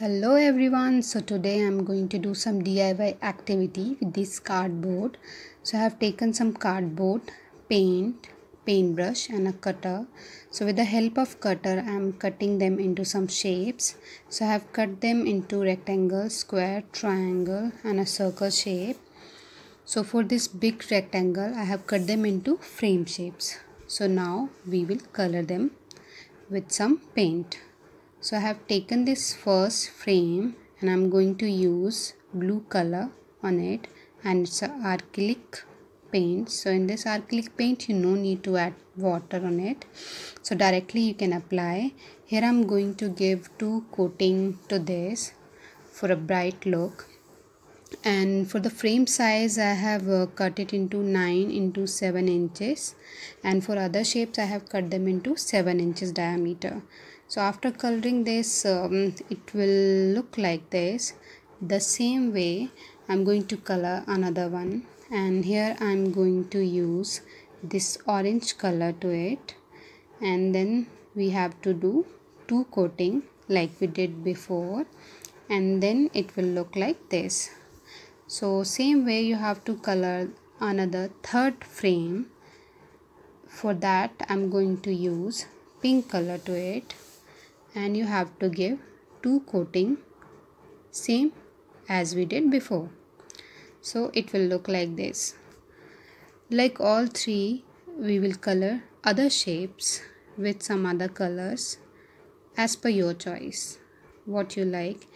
hello everyone so today i'm going to do some diy activity with this cardboard so i have taken some cardboard paint paintbrush and a cutter so with the help of cutter i'm cutting them into some shapes so i have cut them into rectangle square triangle and a circle shape so for this big rectangle i have cut them into frame shapes so now we will color them with some paint so I have taken this first frame and I'm going to use blue color on it and it's an acrylic paint so in this acrylic paint you no need to add water on it so directly you can apply here I'm going to give two coating to this for a bright look and for the frame size I have uh, cut it into 9 into 7 inches and for other shapes I have cut them into 7 inches diameter so after coloring this um, it will look like this the same way I'm going to color another one and here I'm going to use this orange color to it and then we have to do two coating like we did before and then it will look like this so same way you have to color another third frame for that I'm going to use pink color to it and you have to give two coating same as we did before so it will look like this like all three we will color other shapes with some other colors as per your choice what you like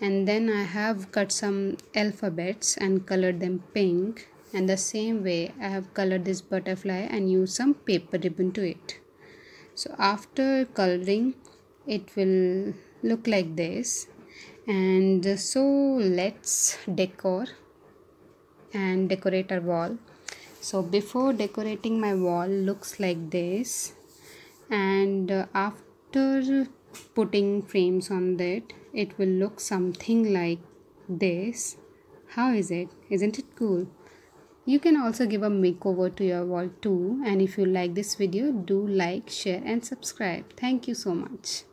and then I have cut some alphabets and colored them pink and the same way I have colored this butterfly and used some paper ribbon to it so after coloring it will look like this and so let's decor and decorate our wall so before decorating my wall looks like this and after putting frames on that it will look something like this how is it isn't it cool you can also give a makeover to your wall too and if you like this video do like share and subscribe thank you so much